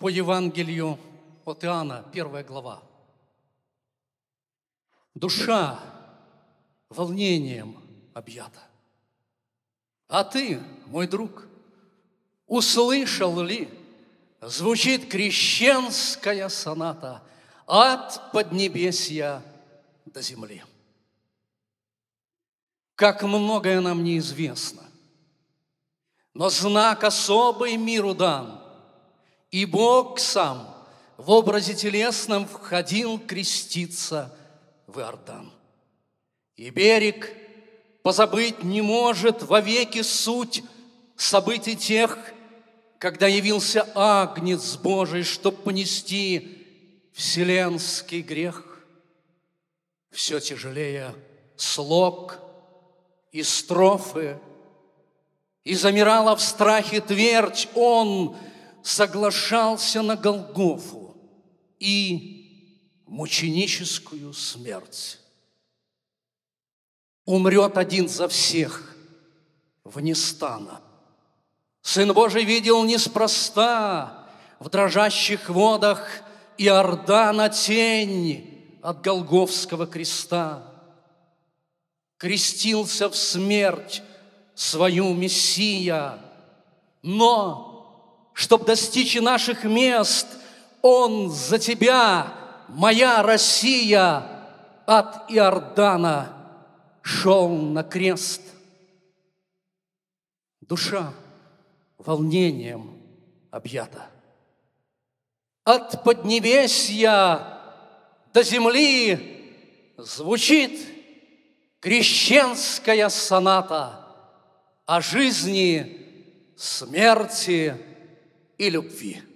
по Евангелию от Иоанна, первая глава. Душа волнением объята. А ты, мой друг, услышал ли, звучит крещенская соната от поднебесья до земли. Как многое нам неизвестно, но знак особый миру дан – и Бог сам в образе телесном входил креститься в Иордан. И берег позабыть не может вовеки суть событий тех, когда явился Агнец Божий, чтобы понести вселенский грех. Все тяжелее слог и строфы, и замирала в страхе твердь он – соглашался на Голгофу и мученическую смерть. Умрет один за всех в Нестана. Сын Божий видел неспроста в дрожащих водах Иордана тень от Голговского креста. Крестился в смерть свою Мессия, но чтобы достичь наших мест. Он за тебя, моя Россия, от Иордана шел на крест. Душа волнением объята. От поднебесья до земли звучит крещенская соната о жизни, смерти, смерти, إلك فيها